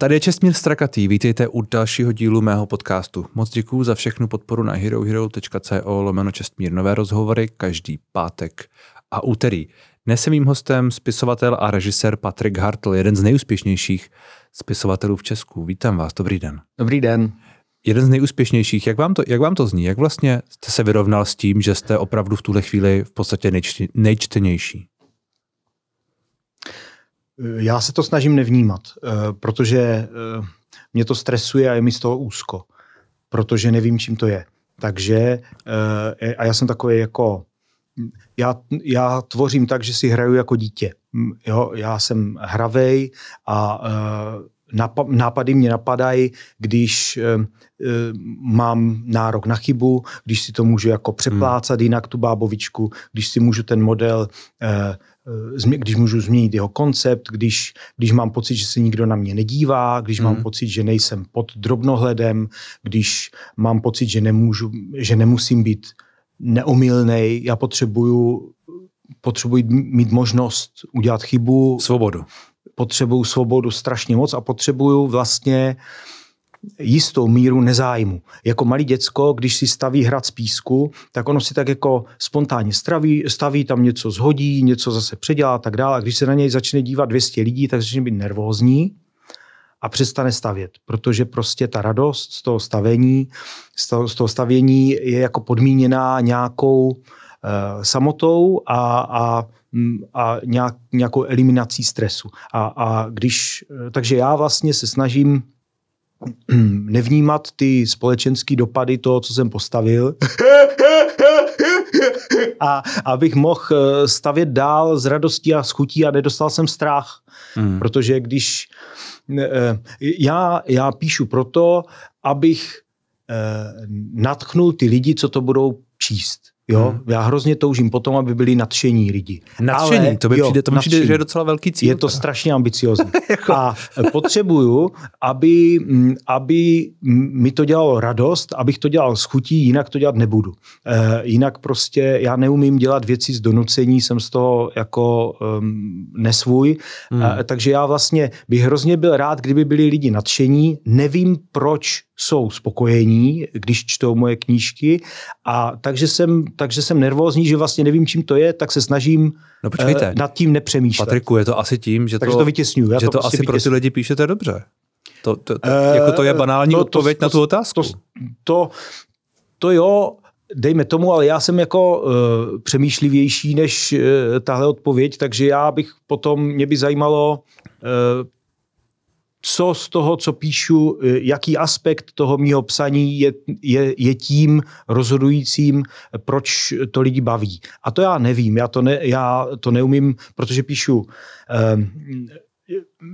Tady je Čestmír Strakatý, vítejte u dalšího dílu mého podcastu. Moc děkuji za všechnu podporu na herohero.co lomeno Čestmír. Nové rozhovory každý pátek a úterý. Dnes je mým hostem spisovatel a režisér Patrik Hartl, jeden z nejúspěšnějších spisovatelů v Česku. Vítám vás, dobrý den. Dobrý den. Jeden z nejúspěšnějších. Jak vám, to, jak vám to zní? Jak vlastně jste se vyrovnal s tím, že jste opravdu v tuhle chvíli v podstatě nejčtenější? Eh, já se to snažím nevnímat, eh, protože eh, mě to stresuje a je mi z toho úzko, protože nevím, čím to je. Takže, a já jsem takový jako, já, já tvořím tak, že si hraju jako dítě. Jo, já jsem hravej a nápady mě napadají, když mám nárok na chybu, když si to můžu jako přeplácat hmm. jinak tu bábovičku, když si můžu ten model Eh, když můžu změnit jeho koncept, když, když mám pocit, že se nikdo na mě nedívá, když mm. mám mhm. pocit, že nejsem pod drobnohledem, když mám pocit, že, nemůžu, že nemusím být neomylnej, já potřebuju, potřebuji mít možnost udělat chybu. Svobodu. Potřebuju svobodu strašně moc a potřebuju vlastně uh, jistou míru nezájmu. Jako malý děcko, když si staví hrad z písku, tak ono si tak jako spontánně staví, staví tam něco zhodí, něco zase předělá a tak dále. A když se na něj začne dívat 200 lidí, tak začne být nervózní a přestane stavět, protože prostě ta radost z toho stavení, z toho, z toho stavění je jako podmíněná nějakou e, samotou a, a mm, a nějak, nějakou eliminací stresu. A, a když, eh, takže já vlastně se snažím nevnímat ty společenský dopady toho, co jsem postavil. A abych mohl eh, stavět dál s radostí a schutí a nedostal jsem strach. Hmm. Protože když eh, já, já píšu proto, abych eh, natchnul ty lidi, co to budou číst. Jo, hmm. já hrozně toužím potom, aby byli nadšení lidi. Nadšení, Ale, to by jo, přijde, to mi přijde, že je docela velký cíl. Je to teda. strašně ambiciozní. Jako- a potřebuju, aby, mm, aby mi to dělalo radost, abych to dělal s chutí, jinak to dělat nebudu. E, jinak prostě já neumím dělat věci z donucení, jsem z toho jako um, nesvůj. Hmm. E, takže já vlastně bych hrozně byl rád, kdyby byli lidi nadšení. Nevím, proč jsou spokojení, když čtou moje knížky. A takže jsem, takže jsem nervózní, že vlastně nevím, čím to je, tak se snažím no počkejte, uh, nad tím nepřemýšlet. Patriku, je to asi tím, že takže to, to Já že to, to prostě asi vytěsňuju. pro ty lidi píšete dobře. To, to, to, uh, jako to je banální no, odpověď to, na tu otázku. To, to, to jo, dejme tomu, ale já jsem jako uh, přemýšlivější než uh, tahle odpověď, takže já bych potom, mě by zajímalo, uh, co z toho, co píšu, eh, jaký aspekt toho mýho psaní je, je, je tím rozhodujícím, proč to lidi baví. A to já nevím, já to, ne, já to neumím, protože píšu... Um,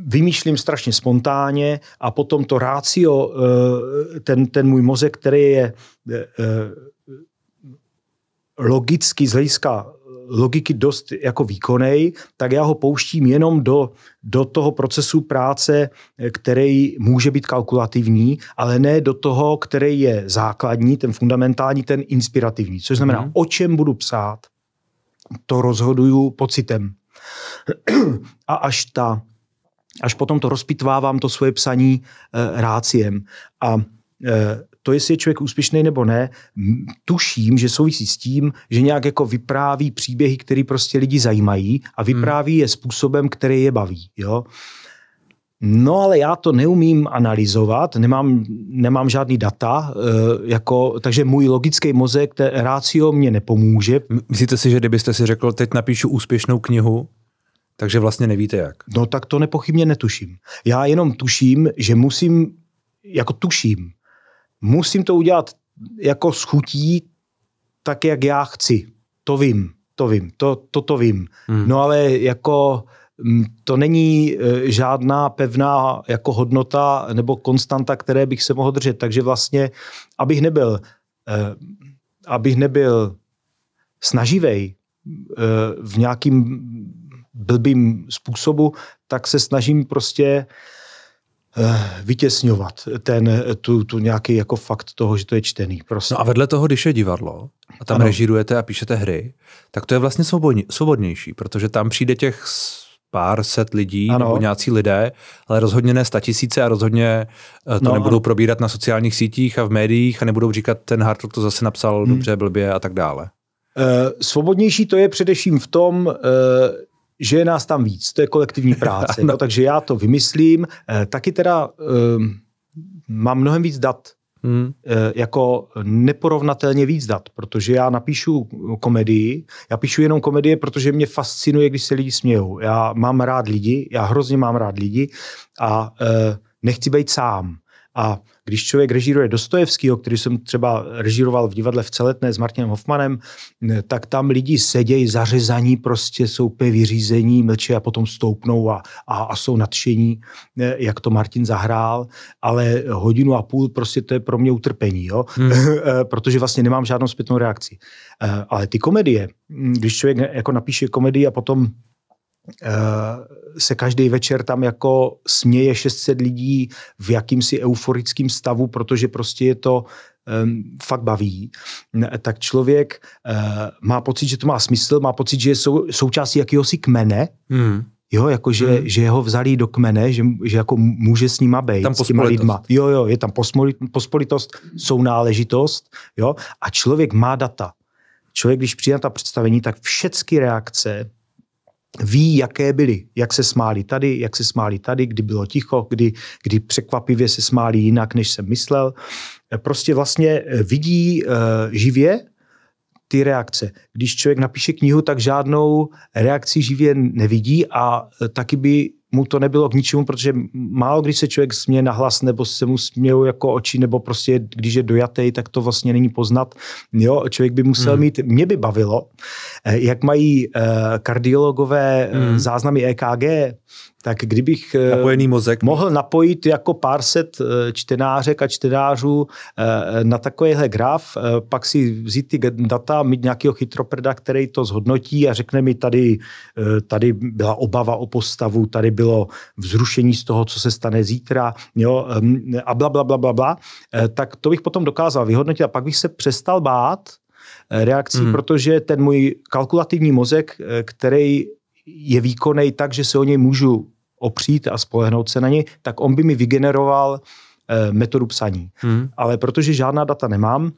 vymýšlím strašně spontánně a potom to rácio, eh, ten, ten můj mozek, který je eh, logicky z hlediska logiky dost jako výkonej, tak já ho pouštím jenom do, do toho procesu práce, eh, který může být kalkulativní, ale ne do toho, který je základní, ten fundamentální, ten inspirativní. Což znamená, mm. o čem budu psát, to rozhoduju pocitem. A až ta, až potom to rozpitvávám, to svoje psaní e, ráciem. A eh, to, jestli je člověk úspěšný nebo ne, tuším, že souvisí s tím, že nějak jako vypráví příběhy, které prostě lidi zajímají a hmm. vypráví je způsobem, který je baví. Jo? No ale já to neumím analyzovat, nemám, nemám žádný data, eh, jako, takže můj logický mozek, ten rácio mě nepomůže. Myslíte si, že kdybyste si řekl, teď napíšu úspěšnou knihu, takže vlastně nevíte jak? No tak to nepochybně netuším. Já jenom tuším, že musím, jako tuším, musím to udělat jako schutí, tak jak já chci. To vím, to vím, to to, to vím. Hmm. No ale jako mm, to není e, žádná pevná jako hodnota nebo konstanta, které bych se mohl držet. Takže vlastně, abych nebyl, e, abych nebyl snaživej e, v nějakým blbým způsobu, tak se snažím prostě Eh, vytěsňovat ten, tu, tu nějaký jako fakt toho, že to je čtený. Prostě. No a vedle toho, když je divadlo a tam ano. režírujete a píšete hry, tak to je vlastně svobodnější, protože tam přijde těch pár set lidí ano. nebo nějací lidé, ale rozhodně ne sta tisíce a rozhodně eh, to no, nebudou ano. probírat na sociálních sítích a v médiích a nebudou říkat, ten Hartl to zase napsal hmm. dobře, blbě a tak dále. Eh, svobodnější to je především v tom, že je nás tam víc. To je kolektivní práce. no. takže já to vymyslím. E, taky teda e, mám mnohem víc dat. Hmm. E, jako neporovnatelně víc dat, protože já napíšu komedii, já píšu jenom komedie, protože mě fascinuje, když se lidi smějou. Já mám rád lidi, já hrozně mám rád lidi a e, nechci být sám. A když člověk režíruje Dostojevského, který jsem třeba režíroval v divadle v Celetné s Martinem Hoffmanem, tak tam lidi sedějí zařezaní, prostě jsou pe vyřízení, mlčí a potom stoupnou a, a, a jsou nadšení, e, jak to Martin zahrál, ale hodinu a půl prostě to je pro mě utrpení, jo? Hmm. E, protože vlastně nemám žádnou zpětnou reakci. E, ale ty komedie, když člověk jako napíše komedii a potom Eh, se každý večer tam jako směje 600 lidí v jakýmsi euforickém stavu, protože prostě je to fakt baví, tak člověk eh, má pocit, že to má smysl, má pocit, že je součástí jakéhosi kmene, hmm. Jo, jako že, hmm. že ho vzali do kmene, že, že jako může s nima být, tam s těma lidma. Jo, jo, je tam pospolitost, sounáležitost, jo, a člověk má data. Člověk, když přijde na ta představení, tak všechny reakce ví, jaké byly, jak se smáli tady, jak se smáli tady, kdy bylo ticho, kdy, kdy překvapivě se smáli jinak, než jsem myslel. E, prostě vlastně e, vidí uh, živě ty reakce. Když člověk napíše knihu, tak žádnou reakci živě nevidí a taky by mu to nebylo k ničemu, protože málo když se člověk směje hlas, nebo se mu smějou jako oči, nebo prostě když je dojatý, tak to vlastně není poznat. Jo, člověk by musel hmm. mít, mě by bavilo, eh, jak mají eh, kardiologové eh, hmm. záznamy EKG, tak kdybych eh, Napojený mozek. mohl napojit jako pár set eh, čtenářek a čtenářů eh, na takovýhle graf, pak si vzít ty data, mít nějakého chytroprda, který to zhodnotí a řekne mi, tady, tady byla obava o postavu, tady bylo vzrušení z toho, co se stane zítra, jo, ehm, a bla, bla, bla, bla, bla, tak to bych potom dokázal vyhodnotit a pak bych se přestal bát, reakcí, hmm. protože ten můj kalkulativní mozek, který je výkonný tak, že se o něj můžu opřít a spolehnout se na něj, tak on by mi vygeneroval eh, metodu psaní. Hmm. Ale protože žádná data nemám,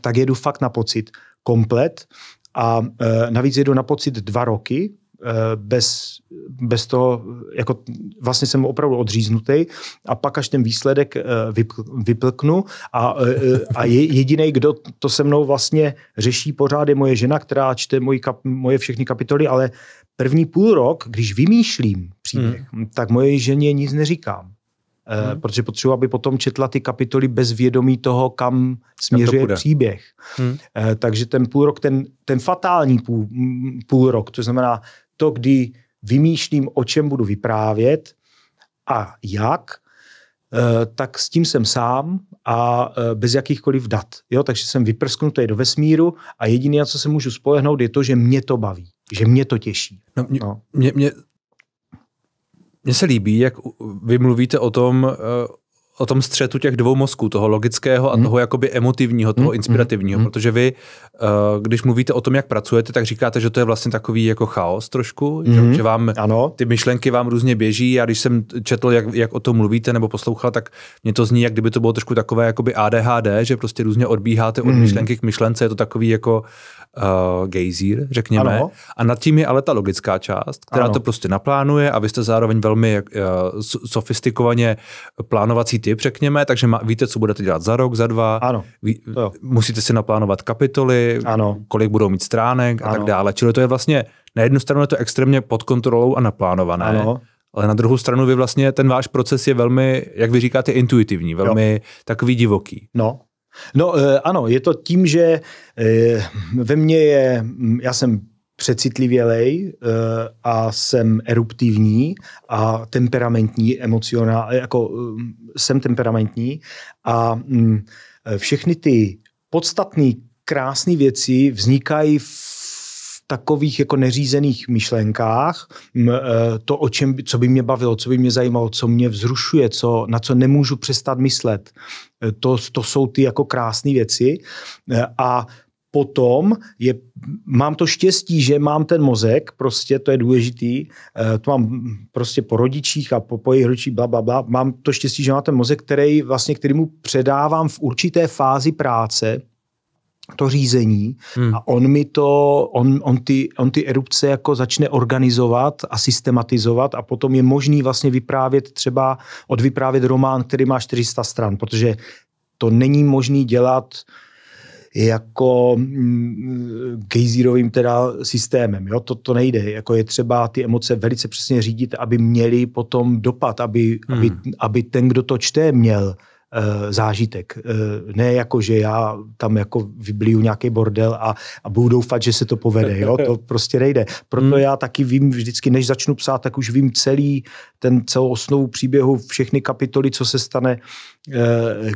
tak jedu fakt na pocit komplet a eh, navíc jedu na pocit dva roky, Eh, bez, bez toho, jako vlastně jsem opravdu odříznutý a pak až ten výsledek eh, vyplknu a, eh, a jediný, kdo to se mnou vlastně řeší pořád je moje žena, která čte moje, kap, moje všechny kapitoly, ale první půl rok, když vymýšlím příběh, hmm. tak moje ženě nic neříkám. Hmm. Protože potřebuji, aby potom četla ty kapitoly bez vědomí toho, kam směřuje kam příběh. Hmm. Takže ten půl rok, ten, ten fatální půl, půl rok, to znamená to, kdy vymýšlím, o čem budu vyprávět a jak, eh, tak s tím jsem sám a eh, bez jakýchkoliv dat. Jo, takže jsem vyprsknutý do vesmíru a jediné, na co se můžu spolehnout, je to, že mě to baví, že mě to těší. No, mě, no. Mě, mě, mě se líbí, jak vy mluvíte o tom, eh, o tom střetu těch dvou mozků, toho logického a hmm. toho jakoby emotivního, toho hmm. inspirativního, hmm. hmm. protože vy, eh, když mluvíte o tom, jak pracujete, tak říkáte, že to je vlastně takový jako chaos trošku, hmm. že vám ano. ty myšlenky vám různě běží a když jsem četl, jak, jak o tom mluvíte nebo poslouchal, tak mě to zní, jak kdyby to bylo trošku takové jakoby ADHD, že prostě různě odbíháte od hmm. myšlenky k myšlence, je to takový jako uh, gejzír, řekněme. Ano. A nad tím je ale ta logická část, která ano. to prostě naplánuje a vy jste zároveň velmi uh, sofistikovaně plánovací tip, řekněme, takže má, víte, co budete dělat za rok, za dva. Ano. Ví, jo. Musíte si naplánovat kapitoly, ano. kolik budou mít stránek ano. a tak dále. Čili to je vlastně, na jednu stranu je to extrémně pod kontrolou a naplánované. Ano. Ale na druhou stranu vy vlastně, ten váš proces je velmi, jak vy říkáte, intuitivní, velmi jo. takový divoký. No, No eh, ano, je to tím, že eh, ve mně je, já jsem přecitlivělej eh, a jsem eruptivní a temperamentní, emocionál, jako eh, jsem temperamentní a mm, všechny ty podstatné krásné věci vznikají v takových jako neřízených myšlenkách, mm, eh, to, o čem, co by mě bavilo, co by mě zajímalo, co mě vzrušuje, co, na co nemůžu přestat myslet. To, to jsou ty jako krásné věci a potom je, mám to štěstí, že mám ten mozek, prostě to je důležitý, eh, to mám prostě po rodičích a po, po jejich rodičích, bla, bla, bla, mám to štěstí, že mám ten mozek, který vlastně, který mu předávám v určité fázi práce, to řízení hmm. a on mi to, on, on, ty, on ty erupce jako začne organizovat a systematizovat a potom je možný vlastně vyprávět třeba, odvyprávět román, který má 400 stran, protože to není možný dělat uh, jako mm, gejzírovým teda systémem. Jo? To, to nejde. Jako je třeba ty emoce velice přesně řídit, aby měly potom dopad, aby, hmm. aby, aby ten, kdo to čte, měl Eh, zážitek. Eh, ne jako, že já tam jako vybliju nějaký bordel a, a budu doufat, že se to povede. Jo? To prostě nejde. Proto hmm. já taky vím vždycky, než začnu psát, tak už vím celý ten celou osnovu příběhu, všechny kapitoly, co se stane, eh,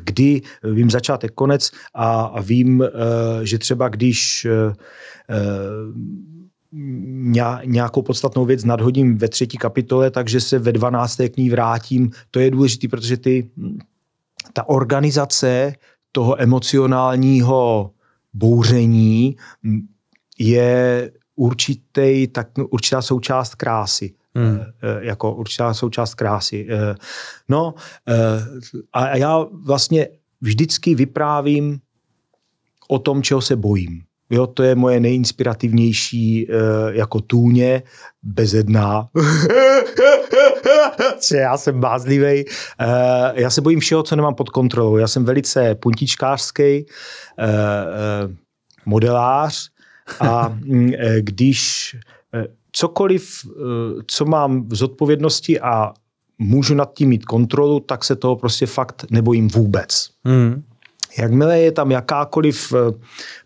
kdy, vím začátek, konec a, a vím, že třeba když nějakou podstatnou věc nadhodím ve třetí kapitole, takže se ve dvanácté k ní vrátím. To je důležité, protože ty ta organizace toho emocionálního bouření je určitý, tak, no, určitá součást krásy. Hmm. Eh, eh, jako určitá součást krásy. Eh, no a já vlastně vždycky vyprávím o tom, čeho se bojím. Jo, to je moje nejinspirativnější jako tůně, bezedná. já jsem bázlivý. Eh, já se bojím všeho, co nemám pod kontrolou. Já jsem velice puntičkářský eh, eh, modelář a mm, když cokoliv, co mám v zodpovědnosti a můžu nad tím mít kontrolu, tak se toho prostě fakt nebojím vůbec. Hmm. Jakmile je tam jakákoliv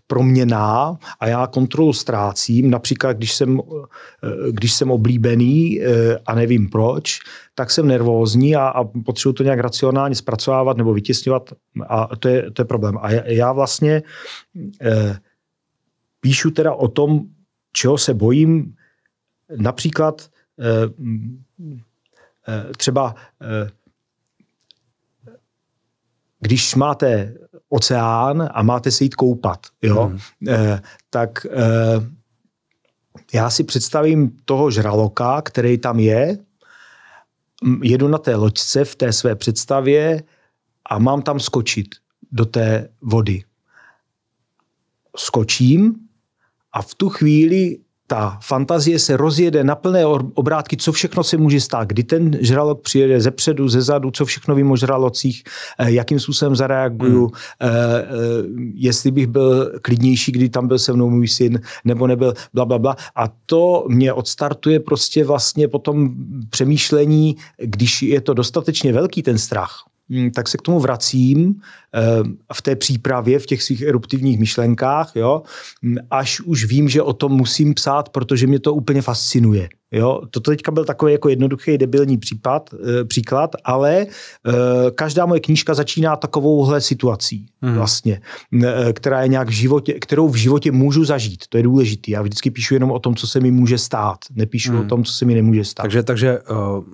proměná a já kontrolu ztrácím, například když jsem, eh, když jsem oblíbený eh, a nevím proč, tak jsem nervózní a, a potřebuji to nějak racionálně zpracovávat nebo vytěsňovat a to je, to je problém. A já, já vlastně eh, píšu teda o tom, čeho se bojím, například eh, eh, třeba eh, když máte oceán a máte se jít koupat, jo, hmm. E, tak e, já si představím toho žraloka, který tam je, jedu na té loďce v té své představě a mám tam skočit do té vody. Skočím a v tu chvíli ta fantazie se rozjede na plné obrátky, co všechno se může stát, kdy ten žralok přijede ze předu, ze zadu, co všechno vím o žralocích, eh, jakým způsobem zareaguju, hmm. Eh, eh, jestli bych byl klidnější, kdy tam byl se mnou můj syn, nebo nebyl, bla, bla, bla. A to mě odstartuje prostě vlastně potom přemýšlení, když je to dostatečně velký ten strach, Mm, tak se k tomu vracím ehm, v té přípravě, v těch svých eruptivních myšlenkách, jo, mm, až už vím, že o tom musím psát, protože mě to úplně fascinuje. Jo, toto teďka byl takový jako jednoduchý debilní případ, eh, příklad, ale eh, každá moje knížka začíná takovouhle situací hmm. vlastně, eh, která je nějak v životě, kterou v životě můžu zažít. To je důležité. Já vždycky píšu jenom o tom, co se mi může stát. Nepíšu hmm. o mhm. tom, co se mi nemůže stát. Takže, takže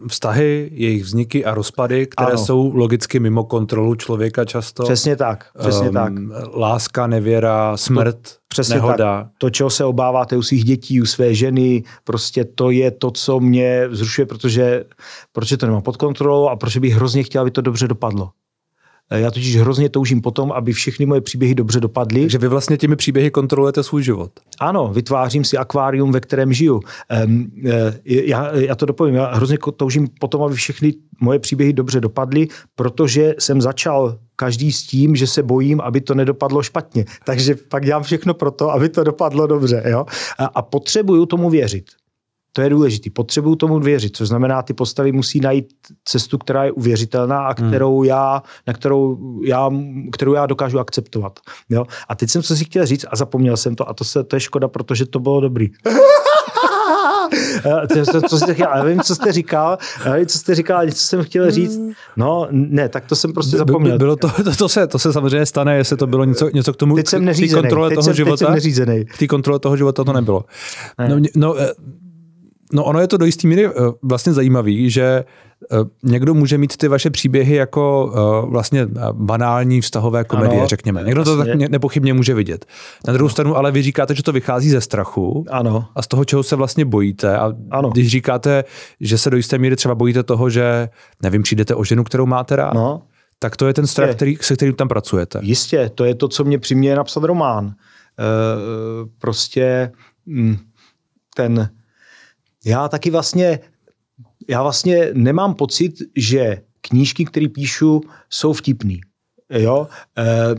vztahy, jejich vzniky a rozpady, které ano. jsou logicky mimo kontrolu člověka často. Přesně tak. Přesně um, tak. Láska, nevěra, smrt. To, Přesně nehoda. Tak. To, čeho se obáváte u svých dětí, u své ženy, prostě to je to, co mě zrušuje, protože, protože to nemám pod kontrolou a protože bych hrozně chtěl, aby to dobře dopadlo. Eh, já totiž hrozně toužím potom, aby všechny moje příběhy dobře dopadly. že vy vlastně těmi příběhy kontrolujete svůj život. Ano, vytvářím si akvárium, ve kterém žiju. Um, já, já to dopovím, já hrozně toužím potom, aby všechny moje příběhy dobře dopadly, protože jsem začal každý s tím, že se bojím, aby to nedopadlo špatně. Takže pak dělám všechno pro to, aby to dopadlo dobře. Jo? A, a potřebuju tomu věřit. To je důležité. Potřebuju tomu věřit, což znamená, ty postavy musí najít cestu, která je uvěřitelná a hmm. kterou hmm. já, na kterou já, kterou já dokážu akceptovat. Jo? A teď jsem co si chtěl říct a zapomněl jsem to a to, se, to je škoda, protože to bylo dobrý. Eh, co, co jste já vím, co jste říkal, já vím, co jste říkal, něco jsem chtěl hmm. říct. No, ne, tak to jsem prostě zapomněl. Bylo to, to, to, se, to se samozřejmě stane, jestli to bylo něco, něco k tomu, teď jsem neřízený, k kontrole teď toho jsem, života. Teď jsem neřízený. K té kontrole toho života to nebylo. Ne. No, no eh, No ono je to do jisté míry eh, vlastně zajímavý, že eh, někdo může mít ty vaše příběhy jako eh, vlastně banální vztahové komedie, ano, řekněme. Někdo to tak nepochybně může vidět. Na druhou ano. stranu ale vy říkáte, že to vychází ze strachu ano. a z toho, čeho se vlastně bojíte. A ano. když říkáte, že se do jisté míry třeba bojíte toho, že nevím, přijdete o ženu, kterou máte rád, no. tak to je ten strach, který, se kterým tam pracujete. Jistě, to je to, co mě přiměje napsat román. E, prostě hm, ten já taky vlastně, já vlastně nemám pocit, že knížky, které píšu, jsou vtipný. Jo, eh,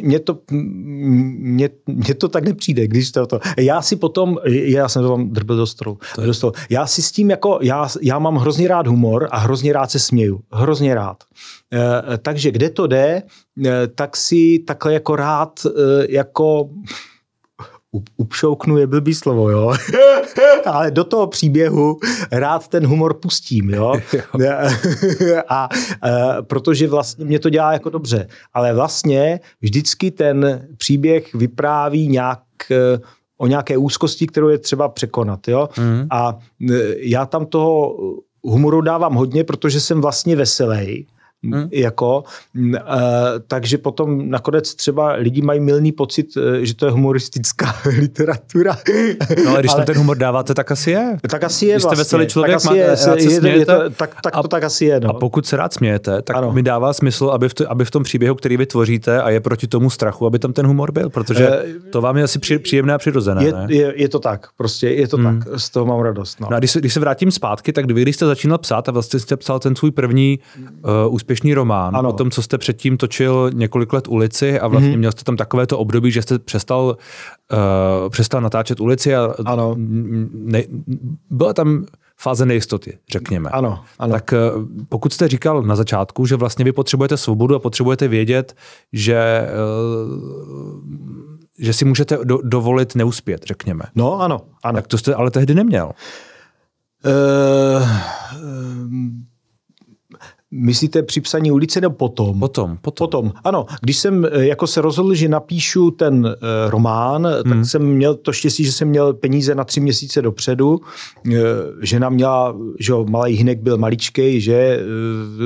mně to, mě, mě to tak nepřijde, když to, to Já si potom, já jsem to tam drbil do stolu, do stolu. Já si s tím jako, já, já mám hrozně rád humor a hrozně rád se směju. Hrozně rád. Eh, takže kde to jde, eh, tak si takhle jako rád, jako upšouknu je blbý slovo, jo. Ale do toho příběhu rád ten humor pustím, jo. a, a e, protože vlastně mě to dělá jako dobře. Ale vlastně vždycky ten příběh vypráví nějak e, o nějaké úzkosti, kterou je třeba překonat, jo. Mm. A e, já tam toho humoru dávám hodně, protože jsem vlastně veselý Hmm. hmm. Jako, uh, takže potom nakonec třeba lidi mají milný pocit, uh, že to je humoristická literatura. No ale když ale, tam ten humor dáváte, tak asi je. Tak asi je když vlastně. jste veselý člověk, tak, asi máte, je, se je, smějete, je to, tak, tak a, to tak asi je. No. A pokud se rád smějete, tak ano. mi dává smysl, aby v, to, aby v tom příběhu, který vy tvoříte a je proti tomu strachu, aby tam ten humor byl, protože uh, to vám je asi při, příjemné a přirozené. Je, ne? je, je to tak, prostě je to hmm. tak, z toho mám radost. No. No a když, se, když se vrátím zpátky, tak vy, když jste začínal psát a vlastně jste psal ten svůj první uh, úspěšný román ano. o tom, co jste předtím točil několik let ulici a vlastně mm-hmm. měl jste tam takovéto období, že jste přestal, uh, přestal natáčet ulici a ano. Ne, byla tam fáze nejistoty, řekněme. Ano, ano. Tak eh, pokud jste říkal na začátku, že vlastně vy potřebujete svobodu a potřebujete vědět, že, eh, že si můžete do, dovolit neuspět, řekněme. No, ano, ano. Tak to jste ale tehdy neměl. Uh, Myslíte při psaní ulice nebo potom? Potom, potom. Potom, ano. Když jsem eh, jako se rozhodl, že napíšu ten uh, román, eh, hmm. tak jsem měl to štěstí, že jsem měl peníze na tři měsíce dopředu. Uh, žena měla, že jo, malý hinek byl maličkej, že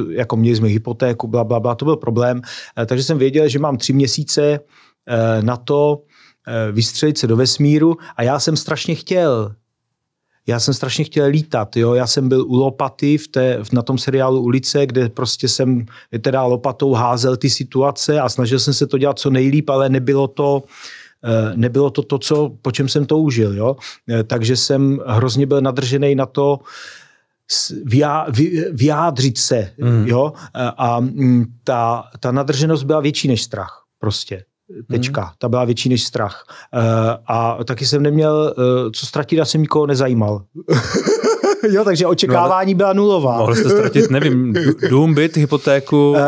uh, jako měli jsme hypotéku, bla, bla, bla, to byl problém. Uh, takže jsem věděl, že mám tři měsíce uh, na to, vystřelit se do vesmíru a já jsem strašně chtěl já jsem strašně chtěl lítat, jo, já jsem byl u lopaty v té, na tom seriálu Ulice, kde prostě jsem teda lopatou házel ty situace a snažil jsem se to dělat co nejlíp, ale nebylo to, eh, nebylo to to, co, po čem jsem toužil, jo. Eh, takže jsem hrozně byl nadržený na to, vyjádřit se, hmm. eh, mm. jo, a ta, ta nadrženost byla větší než strach, prostě. Tečka. Hmm. Ta byla větší než strach. Uh, a taky jsem neměl, uh, co ztratit, já jsem nikoho nezajímal. jo, takže očekávání no, byla nulová. Mohl jste ztratit, nevím, dům, byt, hypotéku? Uh, uh,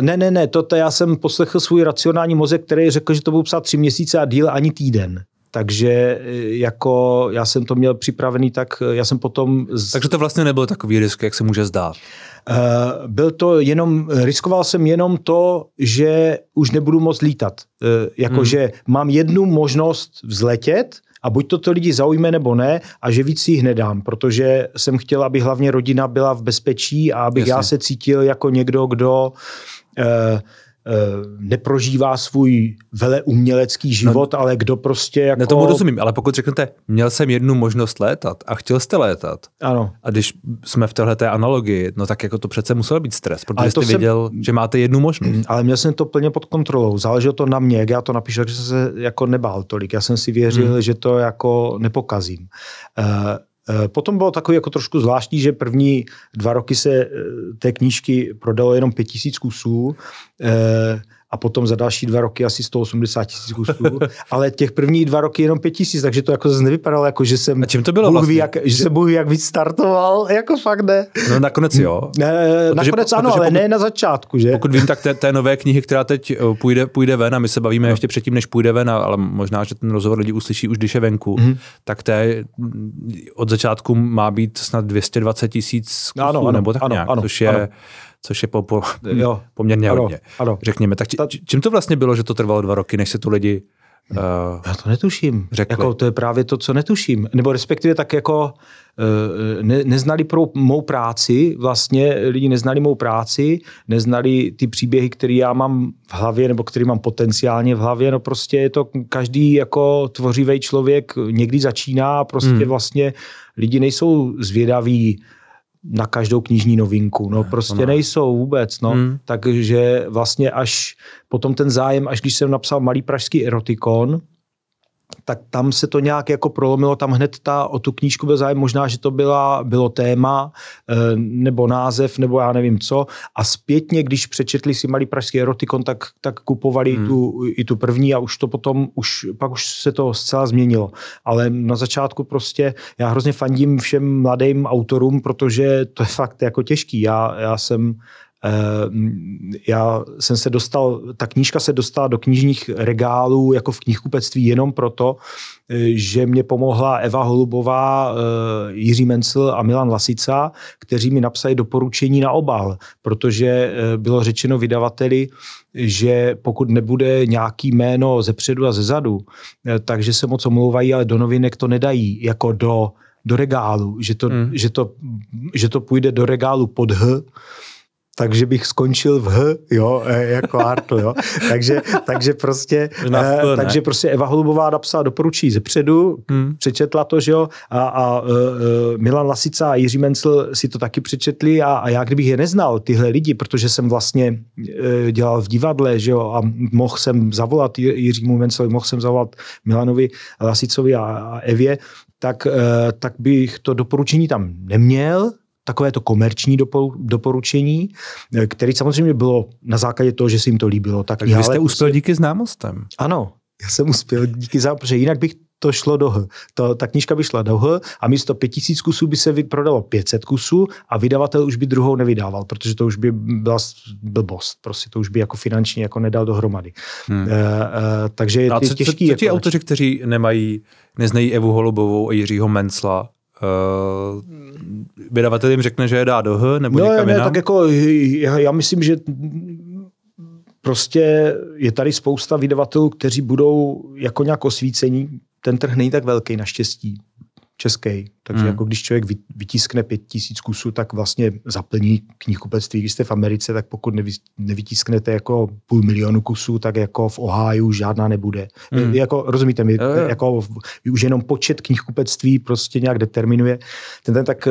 ne, ne, ne, to já jsem poslechl svůj racionální mozek, který řekl, že to budu psát tři měsíce a díl ani týden. Takže eh, jako já jsem to měl připravený, tak eh, já jsem potom... Z... Takže to vlastně nebyl takový risk, jak se může zdát. Uh, byl to jenom, riskoval jsem jenom to, že už nebudu moc lítat. Uh, Jakože hmm. mám jednu možnost vzletět, a buď to, to lidi zaujme nebo ne a že víc jich nedám, protože jsem chtěl, aby hlavně rodina byla v bezpečí a abych Jasně. já se cítil jako někdo, kdo Uh, Eh, neprožívá svůj vele umělecký no, život, no, ale kdo prostě jako... Ne tomu rozumím, ale pokud řeknete, měl jsem jednu možnost létat a chtěl jste létat. Ano. A když jsme v téhle té analogii, no tak jako to přece muselo být stres, protože jste jsem... věděl, že máte jednu možnost. Ale měl jsem to plně pod kontrolou. Záleželo to na mě, jak já to napíšu, takže jsem se jako nebál tolik. Já jsem si věřil, hmm. že to jako nepokazím. Uh, Eh, potom bylo takový jako trošku zvláštní, že první dva roky se eh, té knížky prodalo jenom pět tisíc kusů eh, a potom za další dva roky asi 180 tisíc kusů, ale těch prvních dva roky jenom 5 tisíc, takže to jako zase nevypadalo, jako že jsem... A čím to bylo Bůh vlastně? jak, že jsem Bůh jak víc startoval, jako fakt ne. No nakonec jo. Ne, protože, nakonec ano, protože pokud, ale ne na začátku, že? Pokud vím, tak té, té nové knihy, která teď eh, půjde, půjde ven a my se bavíme no. ještě předtím, než půjde ven, ale možná, že ten rozhovor lidi uslyší už, když je venku, mm tak té mm, od začátku má být snad 220 tisíc kusů, ano, ano, nebo tak ano, nějak, ano, což je... Ano což je po, po, jo. poměrně ano, hodně, ano. řekněme. Tak či, čím to vlastně bylo, že to trvalo dva roky, než se tu lidi Uh, Já to netuším. Řekli. Jako, to je právě to, co netuším. Nebo respektive tak jako eh, ne, neznali pro mou práci, vlastně lidi neznali mou práci, neznali ty příběhy, které já mám v hlavě nebo které mám potenciálně v hlavě, no prostě je to každý jako tvořivý člověk někdy začíná a prostě hmm. vlastně lidi nejsou zvědaví, na každou knižní novinku. No, ne, prostě ne. nejsou vůbec. No. Hmm. Takže vlastně až potom ten zájem, až když jsem napsal Malý pražský erotikon, tak tam se to nějak jako prolomilo, tam hned ta, o tu knížku byl zájem, možná, že to byla, bylo téma, eh, nebo název, nebo já nevím co. A zpětně, když přečetli si malý pražský erotikon, tak, tak kupovali hmm. tu, i tu první a už to potom, už, pak už se to zcela změnilo. Ale na začátku prostě, já hrozně fandím všem mladým autorům, protože to je fakt jako těžký. Já, já jsem Ehm, já jsem se dostal, ta knížka se dostala do knižních regálů jako v knihkupectví jenom proto, eh, že mě pomohla Eva Holubová, eh, Jiří Mencel a Milan Lasica, kteří mi napsali doporučení na obal, protože eh, bylo řečeno vydavateli, že pokud nebude nějaký jméno ze předu a ze zadu, takže se moc omlouvají, ale do novinek to nedají, jako do, do regálu, že to, hmm. že, to, že to půjde do regálu pod H, takže bych skončil v H, jo, e, jako Hartl, jo. Takže, takže, prostě, F, e, takže prostě Eva Holubová napsala doporučí zepředu, hmm. přečetla to, že jo, a, a uh, Milan Lasica a Jiří Mencel si to taky přečetli a, a já kdybych je neznal, tyhle lidi, protože jsem vlastně uh, dělal v divadle, že jo, a mohl jsem zavolat Jiřímu Mencelovi, mohl jsem zavolat Milanovi Lasicovi a, a Evě, tak, uh, tak bych to doporučení tam neměl, Takové to komerční doporučení, eh, které samozřejmě bylo na základě toho, že se jim to líbilo. Tak Takže vy jste prostě- uspěl díky známostem. Ano, já jsem uspěl díky známostem, protože jinak bych to šlo do H. To, ta knížka by šla do H a místo 5000 kusů by se vyprodalo 500 kusů a vydavatel už by druhou nevydával, protože to už by byla blbost. Prostě to už by jako finančně jako nedal dohromady. Hmm. Uh, uh, takže je těžký. co, těžký. Co, co ti jako- autoři, kteří nemají, neznají Evu Holubovou a Jiřího Mencla, Uh, vydavatel jim řekne, že je dá do H nebo no, někam ne, jinam? tak jako já, já myslím, že prostě je tady spousta vydavatelů, kteří budou jako nějak osvícení. Ten trh není tak velký naštěstí český. Takže hmm. jako když člověk vytiskne pět tisíc kusů, tak vlastně zaplní knihkupectví. Když jste v Americe, tak pokud nevytisknete jako půl milionu kusů, tak jako v Oháju žádná nebude. Hmm. Vy, jako, rozumíte mi? jo. Jako už jenom počet knihkupectví prostě nějak determinuje. Ten, ten tak eh,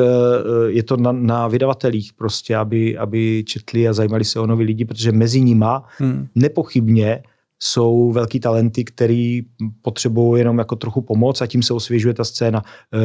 je to na, na vydavatelích prostě, aby, aby četli a zajímali se o nový lidi, protože mezi nima hmm. nepochybně jsou velký talenty, který potřebují jenom jako trochu pomoc a tím se osvěžuje ta scéna. Eh,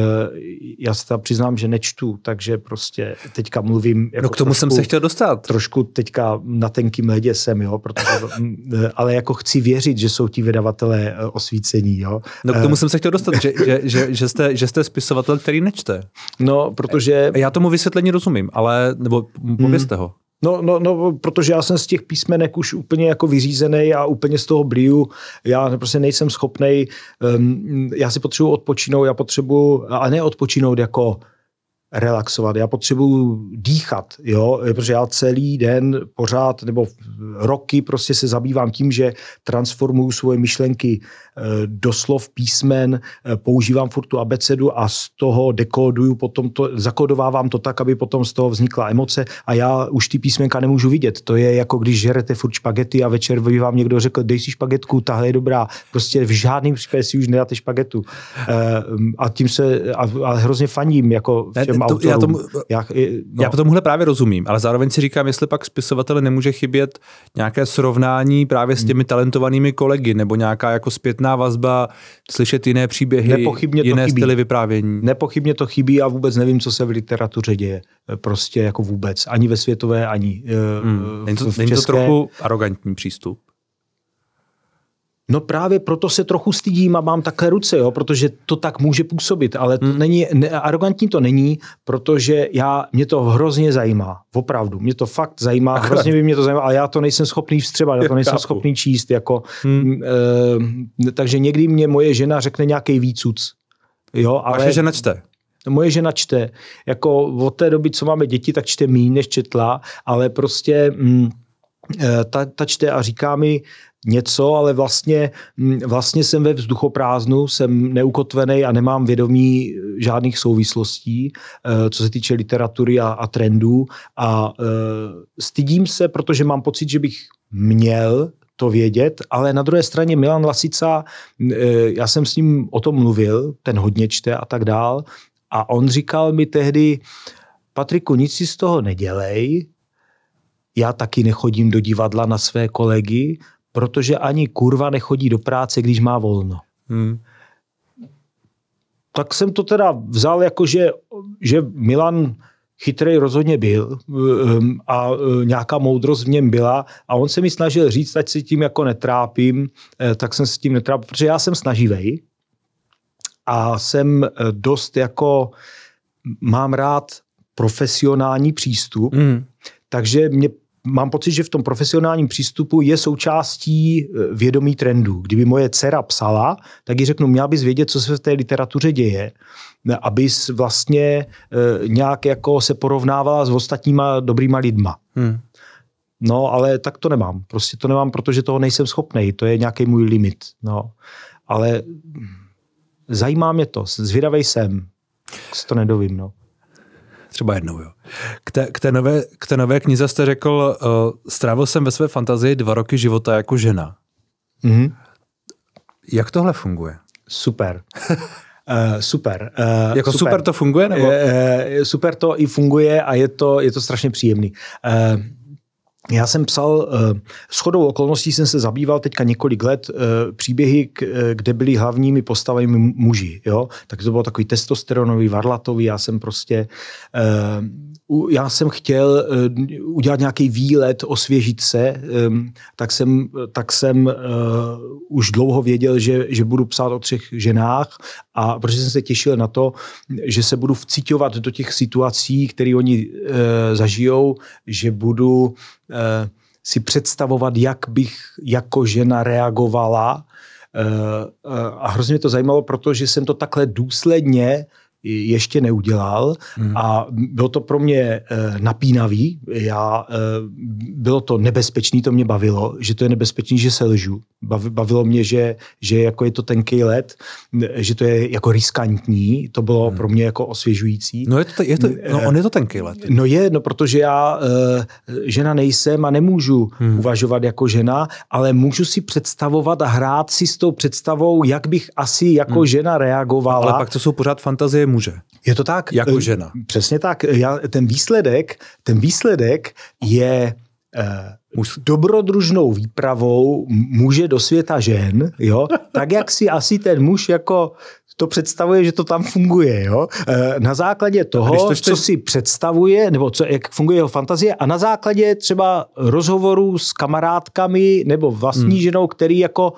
já se přiznám, že nečtu, takže prostě teďka mluvím... No, jako no k tomu trošku, jsem se chtěl dostat. Trošku teďka na tenkým ledě jsem, jo, protože, mm, eh, ale jako chci věřit, že jsou ti vydavatelé eh, osvícení. Jo. No k tomu jsem se chtěl dostat, že, že, že, že, jste, že jste spisovatel, který nečte. No, protože... Já tomu vysvětlení rozumím, ale nebo pověste hmm. ho. No, no, no, protože já jsem z těch písmenek už úplně jako vyřízený a úplně z toho bliju. Já prostě nejsem schopnej, um, já si potřebuji odpočinout, já potřebuji, a ne odpočinout jako relaxovat, já potřebuju dýchat, jo, protože já celý den pořád nebo roky prostě se zabývám tím, že transformuju svoje myšlenky eh, do slov písmen, eh, používám furt tu abecedu a z toho dekóduju, potom to, zakodovávám to tak, aby potom z toho vznikla emoce a já už ty písmenka nemůžu vidět. To je jako když žerete furt špagety a večer by vám někdo řekl, dej si špagetku, tahle je dobrá. Prostě v žádném případě si už nedáte špagetu. Eh, a tím se, a, a hrozně faním, jako všem těm autorům. Já, tomu, já, no. já tomuhle právě rozumím, ale zároveň si říkám, jestli pak spisovatele nemůže chybět nějaké srovnání právě s těmi hmm. talentovanými kolegy, nebo nějaká jako zpětná vazba, slyšet jiné příběhy, Nepochybně jiné to chybí. styly vyprávění. Nepochybně to chybí a vůbec nevím, co se v literatuře děje. E, prostě jako vůbec. Ani ve světové, ani e, hmm. v, není to, v není to trochu arrogantní přístup? No právě proto se trochu stydím a mám takhle ruce, jo, protože to tak může působit, ale to hmm. není, ne, arrogantní to není, protože já, mě to hrozně zajímá, opravdu, mě to fakt zajímá, Ach, hrozně by mě to zajímalo, ale já to nejsem schopný vstřebat, já to nejsem Chápu. schopný číst, jako, hmm. e, takže někdy mě moje žena řekne nějaký výcuc, jo, ale... Vaše žena čte? Moje žena čte, jako od té doby, co máme děti, tak čte méně, než četla, ale prostě... Mm, eh, ta, ta čte a říká mi, něco, ale vlastně, mm, vlastně jsem ve vzduchoprázdnu, jsem neukotvený a nemám vědomí eh, žádných souvislostí, eh, co se týče literatury a, a trendů. A eh, stydím se, protože mám pocit, že bych měl to vědět, ale na druhé straně Milan Lasica, mm, já jsem s ním o tom mluvil, ten hodně čte a tak dál, a on říkal mi tehdy, Patriku, nic si z toho nedělej, já taky nechodím do divadla na své kolegy, protože ani kurva nechodí do práce, když má volno. Hmm. Tak jsem to teda vzal jako, že, že Milan chytrý rozhodně byl ehm, a e, nějaká moudrost v něm byla a on se mi snažil říct, ať se tím jako netrápím, e, tak jsem se tím netrápil, protože já jsem snaživej a jsem e, dost jako, mám rád profesionální přístup, mm. takže mě mám pocit, že v tom profesionálním přístupu je součástí eh, vědomí trendů. Kdyby moje dcera psala, tak ji řeknu, měla bys vědět, co se v té literatuře děje, abys vlastně eh, nějak jako se porovnávala s ostatníma dobrýma lidma. Hmm. No, ale tak to nemám. Prostě to nemám, protože toho nejsem schopný. To je nějaký můj limit. No. Ale zajímá mě to. Zvědavej jsem. To nedovím. No třeba jednou, jo. K té, k té, nové, k té nové knize jste řekl, uh, strávil jsem ve své fantazii dva roky života jako žena. Mm-hmm. Jak tohle funguje? Super. Uh, super. Uh, jako super. super to funguje? Nebo? Uh, super to i funguje a je to, je to strašně příjemný. Uh, já jsem psal, eh, s chodou okolností jsem se zabýval teďka několik let eh, příběhy, eh, kde byli hlavními postavami muži. Jo? Tak to bylo takový testosteronový, varlatový, já jsem prostě, já jsem chtěl udělat nějaký výlet, osvěžit se, tak jsem, tak jsem už dlouho věděl, že, že budu psát o třech ženách a protože jsem se těšil na to, že se budu vcitovat do těch situací, které oni e, zažijou, že budu e, si představovat, jak bych jako žena reagovala. E, e, a hrozně mě to zajímalo, protože jsem to takhle důsledně ještě neudělal hmm. a bylo to pro mě eh, napínavý, já, eh, bylo to nebezpečný, to mě bavilo, že to je nebezpečný, že se lžu. Bavilo mě, že, že jako je to tenký let, že to je jako riskantní, to bylo hmm. pro mě jako osvěžující. No, je to, je to, eh, no on je to tenký let. No je, no protože já žena nejsem a nemůžu hmm. uvažovat jako žena, ale můžu si představovat a hrát si s tou představou, jak bych asi jako hmm. žena reagovala. Ale pak to jsou pořád fantazie muže. Je to tak? Jako e, žena. Přesně tak. Já, ten výsledek, ten výsledek je e, Muž. dobrodružnou výpravou muže do světa žen, jo? tak jak si asi ten muž jako to představuje, že to tam funguje. Jo? E, na základě toho, to jste... co si představuje, nebo co, jak funguje jeho fantazie a na základě třeba rozhovorů s kamarádkami nebo vlastní hmm. ženou, který jako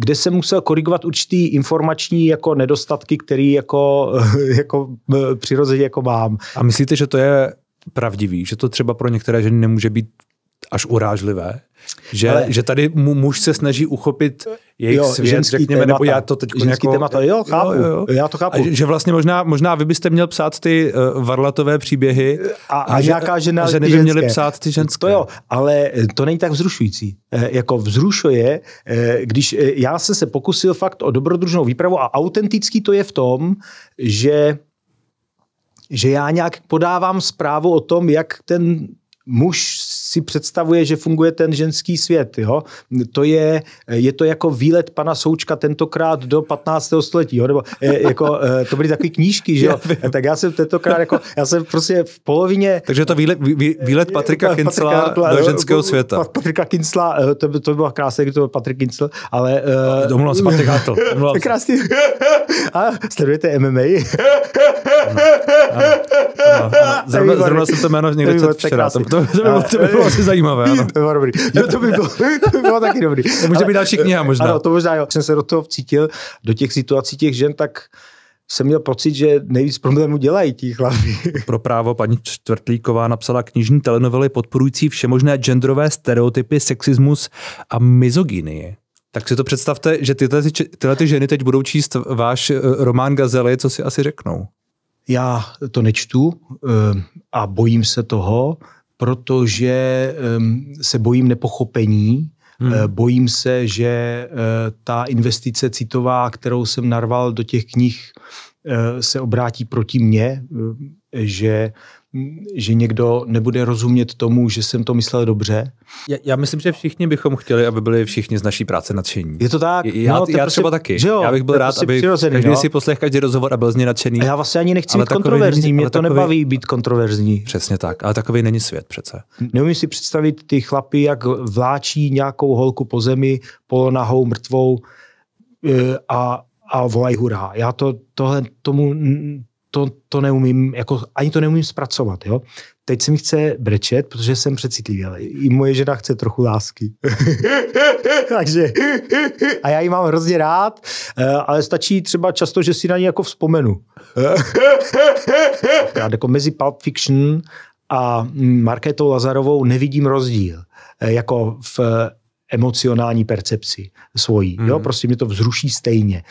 kde se musel korigovat určitý informační jako nedostatky, který jako, jako e, přirozeně jako mám. A myslíte, že to je pravdivý, že to třeba pro některé ženy nemůže být až urážlivé, že, Ale, že tady mu, muž se snaží uchopit jejich jo, svět, řekněme, témata, nebo já to teď jako... témata, jo, chápu, jo, jo. já to chápu. A, že vlastně možná, možná vy byste měl psát ty uh, varlatové příběhy a, a, a nějaká žena a ženy by měly psát ty ženské. To jo, ale to není tak vzrušující. E, jako vzrušuje, e, když e, já jsem se pokusil fakt o dobrodružnou výpravu a autentický to je v tom, že že já nějak podávám zprávu o tom, jak ten muž si představuje, že funguje ten ženský svět. Jo? To je, je to jako výlet pana Součka tentokrát do 15. století. Jo? Nebo, je, eh, jako, eh, to byly takové knížky, že jo? tak já jsem tentokrát, jako, já jsem prostě v polovině... Takže to výlet, vý, výlet Patrika eh, Kincla Patrika, do ženského světa. Patrika Kincla, to, by, to by bylo krásné, kdyby to byl Patrik Kincl, ale... Uh, Domluvám se, Patrik Hartl. Krásný. A sledujete MMA? Ano, ano, ano. Zrovna, zrovna jsem to jméno někde četl včera. To by bylo bylo asi zajímavé. Ano. To bylo dobrý. Jo, to, by bylo, to by bylo taky dobrý. To může Ale, být další kniha možná. Ano, to možná jo. Jsem se do toho vcítil, do těch situací těch žen, tak jsem měl pocit, že nejvíc problémů dělají ti chlapy. Pro právo paní Čtvrtlíková napsala knižní telenovely podporující všemožné genderové stereotypy, sexismus a mizogynie. Tak si to představte, že tyhle, tyhle ty ženy teď budou číst váš eh, román Gazely, co si asi řeknou. Já to nečtu eh, a bojím se toho, protože se bojím nepochopení, Hmm. Eh, bojím se, že eh, ta investice citová, kterou jsem narval do těch knih, eh, se obrátí proti mně, že že někdo nebude rozumět tomu, že jsem to myslel dobře. Já, já myslím, že všichni bychom chtěli, aby byli všichni z naší práce nadšení. Je to tak? Já, no, to já prostě, třeba taky. Že jo, já bych byl rád, prostě aby každý jo? No. si poslech každý rozhovor a byl z něj nadšený. A já vlastně ani nechci ale být kontroverzní, není, mě to takový, nebaví být kontroverzní. Přesně tak, ale takový není svět přece. Neumím si představit ty chlapy, jak vláčí nějakou holku po zemi, polonahou, mrtvou eh, a, a volají hurá. Já to, tohle, tomu to, to neumím, jako ani to neumím zpracovat, jo. Teď se mi chce brečet, protože jsem přecitlivý, ale i moje žena chce trochu lásky. Takže, a já ji mám hrozně rád, eh, ale stačí třeba často, že si na ní jako vzpomenu. Já jako mezi Pulp Fiction a mm, Markétou Lazarovou nevidím rozdíl. Eh, jako v eh, emocionální percepci svojí. Mm. Jo, hmm. prostě mě to vzruší stejně.